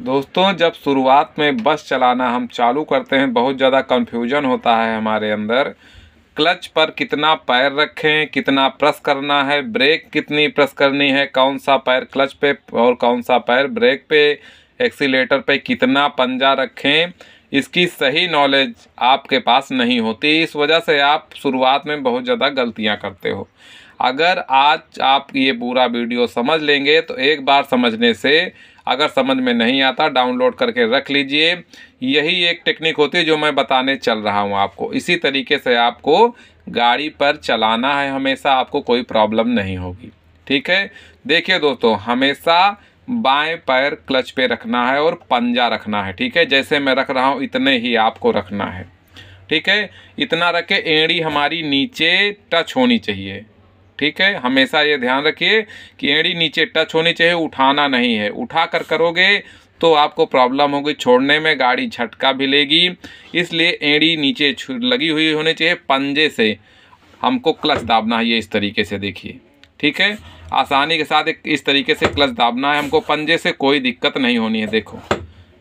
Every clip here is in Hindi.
दोस्तों जब शुरुआत में बस चलाना हम चालू करते हैं बहुत ज़्यादा कन्फ्यूजन होता है हमारे अंदर क्लच पर कितना पैर रखें कितना प्रेस करना है ब्रेक कितनी प्रेस करनी है कौन सा पैर क्लच पे और कौन सा पैर ब्रेक पे एक्सीटर पे कितना पंजा रखें इसकी सही नॉलेज आपके पास नहीं होती इस वजह से आप शुरुआत में बहुत ज़्यादा गलतियाँ करते हो अगर आज आप ये पूरा वीडियो समझ लेंगे तो एक बार समझने से अगर समझ में नहीं आता डाउनलोड करके रख लीजिए यही एक टेक्निक होती है जो मैं बताने चल रहा हूँ आपको इसी तरीके से आपको गाड़ी पर चलाना है हमेशा आपको कोई प्रॉब्लम नहीं होगी ठीक है देखिए दोस्तों हमेशा बाएं पैर क्लच पे रखना है और पंजा रखना है ठीक है जैसे मैं रख रहा हूँ इतने ही आपको रखना है ठीक है इतना रखे एड़ी हमारी नीचे टच होनी चाहिए ठीक है हमेशा ये ध्यान रखिए कि एड़ी नीचे टच होनी चाहिए उठाना नहीं है उठा कर करोगे तो आपको प्रॉब्लम होगी छोड़ने में गाड़ी झटका भी लेगी इसलिए एड़ी नीचे लगी हुई होनी चाहिए पंजे से हमको क्लच दाबना है ये इस तरीके से देखिए ठीक है आसानी के साथ इस तरीके से क्लच दाबना है हमको पंजे से कोई दिक्कत नहीं होनी है देखो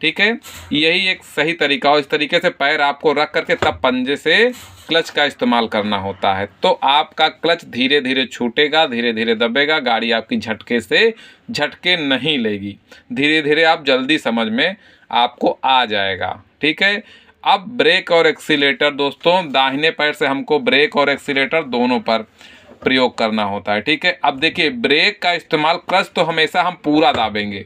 ठीक है यही एक सही तरीका हो इस तरीके से पैर आपको रख करके तब पंजे से क्लच का इस्तेमाल करना होता है तो आपका क्लच धीरे धीरे छूटेगा धीरे धीरे दबेगा गाड़ी आपकी झटके से झटके नहीं लेगी धीरे धीरे आप जल्दी समझ में आपको आ जाएगा ठीक है अब ब्रेक और एक्सीटर दोस्तों दाहिने पैर से हमको ब्रेक और एक्सीटर दोनों पर प्रयोग करना होता है ठीक है अब देखिए ब्रेक का इस्तेमाल क्लच तो हमेशा हम पूरा दाबेंगे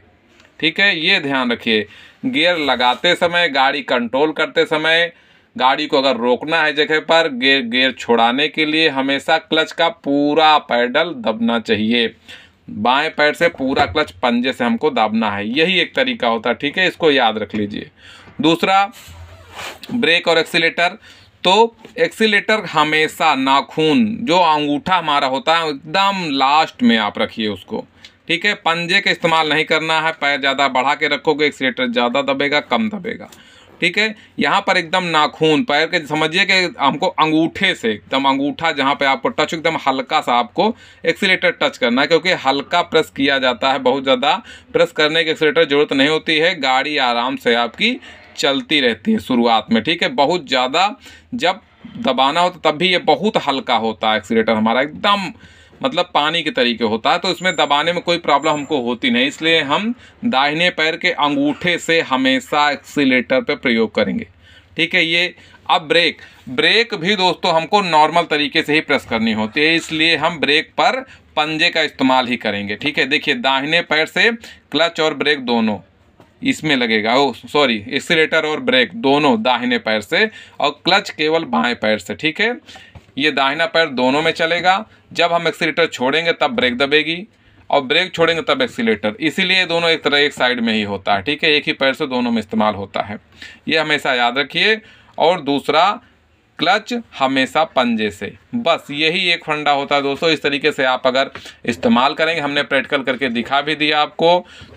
ठीक है ये ध्यान रखिए गियर लगाते समय गाड़ी कंट्रोल करते समय गाड़ी को अगर रोकना है जगह पर गेयर गेयर छोड़ाने के लिए हमेशा क्लच का पूरा पैडल दबना चाहिए बाएं पैर से पूरा क्लच पंजे से हमको दबना है यही एक तरीका होता है ठीक है इसको याद रख लीजिए दूसरा ब्रेक और एक्सीटर तो एक्सीटर हमेशा नाखून जो अंगूठा हमारा होता है एकदम लास्ट में आप रखिए उसको ठीक है पंजे के इस्तेमाल नहीं करना है पैर ज़्यादा बढ़ा के रखोगे एक्सीटर ज़्यादा दबेगा कम दबेगा ठीक है यहाँ पर एकदम नाखून पैर के समझिए कि हमको अंगूठे से एकदम अंगूठा जहाँ पे आपको टच एकदम हल्का सा आपको एक्सीटर टच करना है क्योंकि हल्का प्रेस किया जाता है बहुत ज़्यादा प्रेस करने की एक्सीटर ज़रूरत नहीं होती है गाड़ी आराम से आपकी चलती रहती है शुरुआत में ठीक है बहुत ज़्यादा जब दबाना होता तब भी ये बहुत हल्का होता है एक्सीटर हमारा एकदम मतलब पानी के तरीके होता है तो इसमें दबाने में कोई प्रॉब्लम हमको होती नहीं इसलिए हम दाहिने पैर के अंगूठे से हमेशा एक्सीटर पर प्रयोग करेंगे ठीक है ये अब ब्रेक ब्रेक भी दोस्तों हमको नॉर्मल तरीके से ही प्रेस करनी होती है इसलिए हम ब्रेक पर पंजे का इस्तेमाल ही करेंगे ठीक है देखिए दाहिने पैर से क्लच और ब्रेक दोनों इसमें लगेगा ओ सॉरी एक्सीटर और ब्रेक दोनों दाहिने पैर से और क्लच केवल बाएं पैर से ठीक है ये दाहिना पैर दोनों में चलेगा जब हम एक्सीटर छोड़ेंगे तब ब्रेक दबेगी और ब्रेक छोड़ेंगे तब एक्सीटर इसीलिए दोनों एक तरह एक साइड में ही होता है ठीक है एक ही पैर से दोनों में इस्तेमाल होता है ये हमेशा याद रखिए और दूसरा क्लच हमेशा पंजे से बस यही एक फंडा होता है दोस्तों इस तरीके से आप अगर इस्तेमाल करेंगे हमने प्रैक्टिकल करके दिखा भी दिया आपको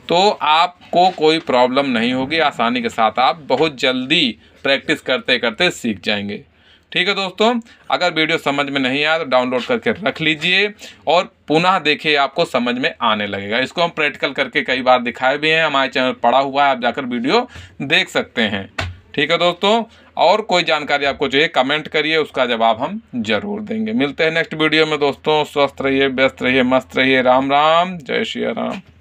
तो आपको कोई प्रॉब्लम नहीं होगी आसानी के साथ आप बहुत जल्दी प्रैक्टिस करते करते सीख जाएंगे ठीक है दोस्तों अगर वीडियो समझ में नहीं आया तो डाउनलोड करके रख लीजिए और पुनः देखिए आपको समझ में आने लगेगा इसको हम प्रैक्टिकल करके कई बार दिखाए भी हैं हमारे चैनल पड़ा हुआ है आप जाकर वीडियो देख सकते हैं ठीक है दोस्तों और कोई जानकारी आपको चाहिए कमेंट करिए उसका जवाब हम जरूर देंगे मिलते हैं नेक्स्ट वीडियो में दोस्तों स्वस्थ रहिए व्यस्त रहिए मस्त रहिए राम राम जय श्री राम